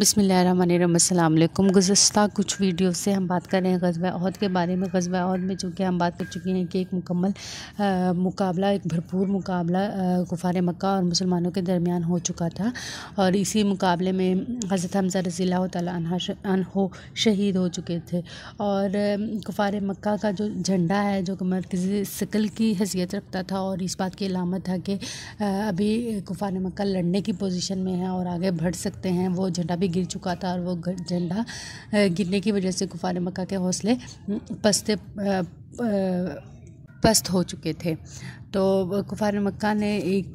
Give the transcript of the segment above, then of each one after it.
बसमिलकुम गुज्त कुछ वीडियो से हम बात कर रहे हैं गज़बा अहद के बारे में गज़बा अहद में चूँकि हम बात कर चुके हैं कि एक मुकम्मल मुकाबला एक भरपूर मुकाबला कुफार मक्का और मुसलमानों के दरमियान हो चुका था और इसी मुकाबले में हज़रत हमजा रजील तहो शहीद हो चुके थे और कुफार मक्का का जो झंडा है जो मरकज़ी शक्ल की हैसियत रखता था और इस बात की अलामत था कि अभी कुफार मक्का लड़ने की पोजीशन में है और आगे बढ़ सकते हैं वो झंडा भी गिर चुका था और वो झंडा गिरने की वजह से कुफार मक्का के हौसले पस्ते पस्त हो चुके थे तो कुफार मक्का ने एक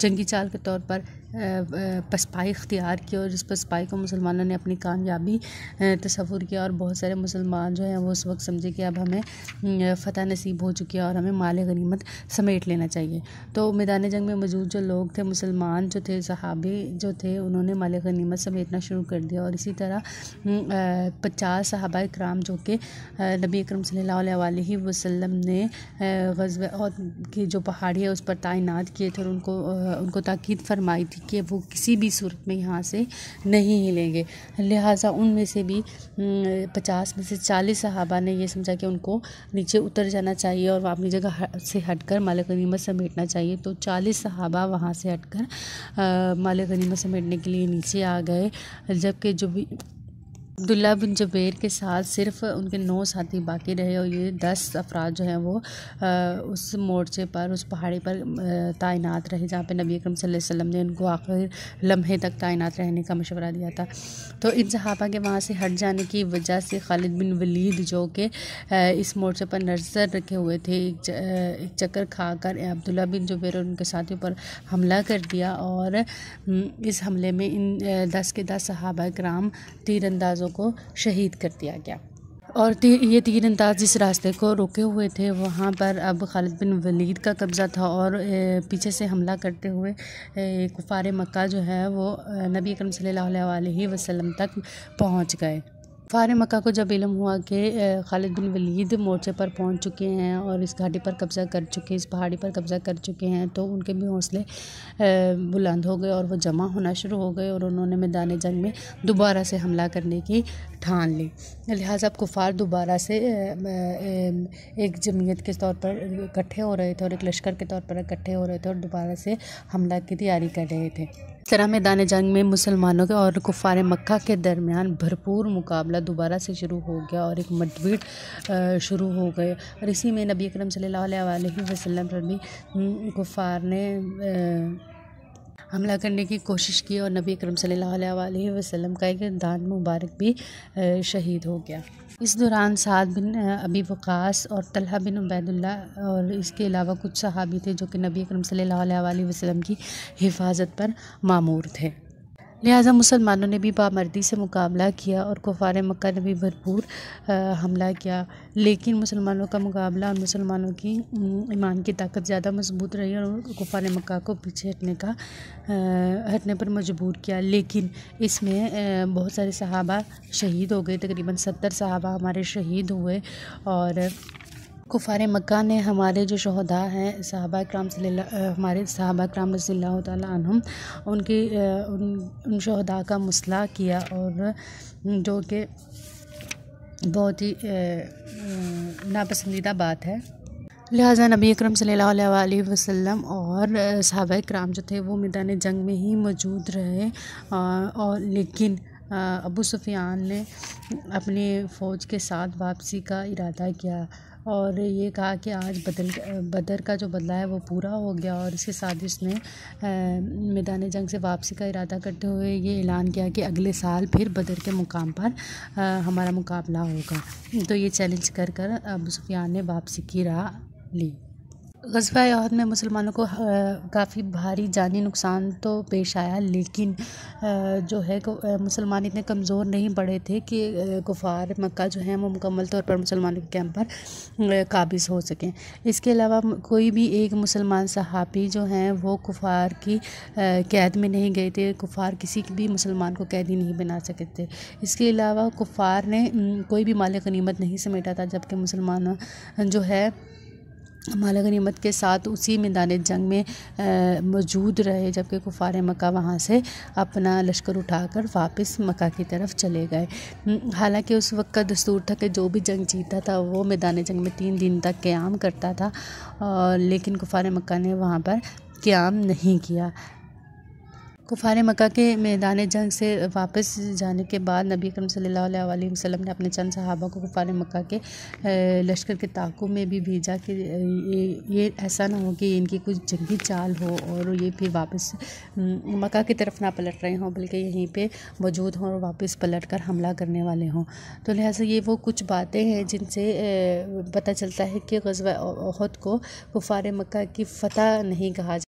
जंगी चाल के तौर पर पसपाई इख्तियार की और इस पसपाई को मुसलमानों ने अपनी कामयाबी तस्वुर किया और बहुत सारे मुसलमान जो हैं वो उस वक्त समझे कि अब हमें फ़तह नसीब हो चुकी है और हमें माल गनीमत समेट लेना चाहिए तो मैदान जंग में मौजूद जो लोग थे मुसलमान जो थे सहाबी जो थे उन्होंने माल गनीमत समेटना शुरू कर दिया और इसी तरह पचास सहाबा कराम जो कि नबी अक्रम सल्लल्लाहु ने गज़ की जो पहाड़ी है उस पर तैनात किए थे और उनको उनको ताक़ीद फरमाई थी कि वो किसी भी सूरत में यहाँ से नहीं हिलेंगे लिहाजा उनमें से भी पचास में से चालीस सहाबा ने यह समझा कि उनको नीचे उतर जाना चाहिए और अपनी जगह से हट कर मालिक गनीमत समेटना चाहिए तो चालीस सहाबा वहाँ से हट कर माल गनीमत समेटने के लिए नीचे आ गए जबकि जो भी अब्दुल्ला बिन जबेर के साथ सिर्फ उनके नौ साथी बाकी रहे और ये दस अफराद जो हैं वो उस मोर्चे पर उस पहाड़ी पर तैनात रहे जहाँ पे नबी अकरम वसल्लम ने उनको आखिर लम्हे तक तैनात रहने का मशवरा दिया था तो इन सहाबा के वहाँ से हट जाने की वजह से खालिद बिन वलीद जो कि इस मोर्चे पर नजर रखे हुए थे एक चक्कर खाकर अब्दुल्ला बिन जबेर और उनके साथियों पर हमला कर दिया और इस हमले में इन दस के दस सहाबा कराम तीरंदाज अंदाजों को शहीद कर दिया गया और तीर ये अंदाज जिस रास्ते को रोके हुए थे वहाँ पर अब खालिद बिन वलीद का कब्ज़ा था और पीछे से हमला करते हुए कुफार मक्का जो है वो नबी अकरम सल्लल्लाहु अलैहि वसल्लम तक पहुँच गए फार मक्का को जब इलम हुआ कि खालिद बिन वलीद मोर्चे पर पहुंच चुके हैं और इस घाटी पर कब्ज़ा कर चुके इस पहाड़ी पर कब्ज़ा कर चुके हैं तो उनके भी हौसले बुलंद हो गए और वो जमा होना शुरू हो गए और उन्होंने मैदान जंग में दोबारा से हमला करने की ठान ली लिहाजा अब कुफार दोबारा से एक जमीयत के तौर पर इकट्ठे हो रहे थे और एक लश्कर के तौर पर इकट्ठे हो रहे थे और दोबारा से हमला की तैयारी कर रहे थे इस तरह मैदान जंग में मुसलमानों के और कुफार मक्का के दरमियान भरपूर मुकाबला दोबारा से शुरू हो गया और एक मतभेद शुरू हो गए और इसी में नबी करम सल्लल्लाहु अलैहि वसल्लम पर भी हम्म, कुफार ने हमला करने की कोशिश की और नबी अकरम सल्लल्लाहु वसल्लम का एक दान मुबारक भी शहीद हो गया इस दौरान साद बिन अबी वक़ास और तलहा बिन उबैदुल्ला और इसके अलावा कुछ सहाबी थे जो कि नबी अकरम सल्लल्लाहु अलैहि वसल्लम की हिफाजत पर मामूर थे लिहाजा मुसलमानों ने भी बामर्दी से मुकाबला किया और कुफार मक्का ने भी भरपूर हमला किया लेकिन मुसलमानों का मुकाबला और मुसलमानों की ईमान की ताकत ज़्यादा मजबूत रही और कुफार मक्का को पीछे हटने का हटने पर मजबूर किया लेकिन इसमें बहुत सारे सहाबा शहीद हो गए तकरीबन सत्तर सहाबा हमारे शहीद हुए और कुफ़ार मक्का ने हमारे जो शहदा हैं साहबा कराम हमारे साहबा कराम रज़ील्ला तुम उनकी उन उन शहदा का मसला किया और जो कि बहुत ही नापसंदीदा बात है लिहाजा नबी अक्रम सल्लल्लाहु वसल्लम और सहाबा कराम जो थे वो मैदान जंग में ही मौजूद रहे और लेकिन हाँ, अबू सुफ़ियान ने अपने फ़ौज के साथ वापसी का इरादा किया और ये कहा कि आज बदल बदर का जो बदला है वो पूरा हो गया और इसके साथ इसने मैदान जंग से वापसी का इरादा करते हुए ये ऐलान किया कि अगले साल फिर बदर के मुकाम पर आ, हमारा मुकाबला होगा तो ये चैलेंज कर कर अबू सुफियान ने वापसी की राह ली गजबा अहद में मुसलमानों को काफ़ी भारी जानी नुकसान तो पेश आया लेकिन जो है मुसलमान इतने कमज़ोर नहीं पड़े थे कि कुफ़ार मक्का जो है वो मुकम्मल तौर पर मुसलमानों के कैंप पर काबिज़ हो सकें इसके अलावा कोई भी एक मुसलमान सहाफ़ी जो हैं वो कुफ़ार की कैद में नहीं गए थे कुफ़ार किसी भी मुसलमान को कैदी नहीं बना सके थे इसके अलावा कुफ़ार ने कोई भी माल गनीमत नहीं समेटा था जबकि मुसलमान जो है माल गनीमत के साथ उसी मैदान जंग में मौजूद रहे जबकि कुफार मक्का वहाँ से अपना लश्कर उठाकर वापस मक्का की तरफ चले गए हालांकि उस वक्त का दस्तूर था कि जो भी जंग जीता था वो मैदान जंग में तीन दिन तक क्याम करता था और लेकिन कुफार मक्का ने वहाँ पर क्याम नहीं किया कुफ़ार मक्का के मैदान जंग से वापस जाने के बाद नबी अकरम सल्लल्लाहु अलैहि वसल्लम ने अपने चंद सहाबा को कुफ़ार मक्का के लश्कर के ताक़ों में भी भेजा कि ये ये ऐसा ना हो कि इनकी कुछ जंगी चाल हो और ये फिर वापस मक्का की तरफ ना पलट रहे हों बल्कि यहीं पे मौजूद हों और वापस पलट कर हमला करने वाले हों तो लिहाजा ये वो कुछ बातें हैं जिनसे पता चलता है कि गजवा अहद को कुफ़ार मक्का की फ़तह नहीं कहा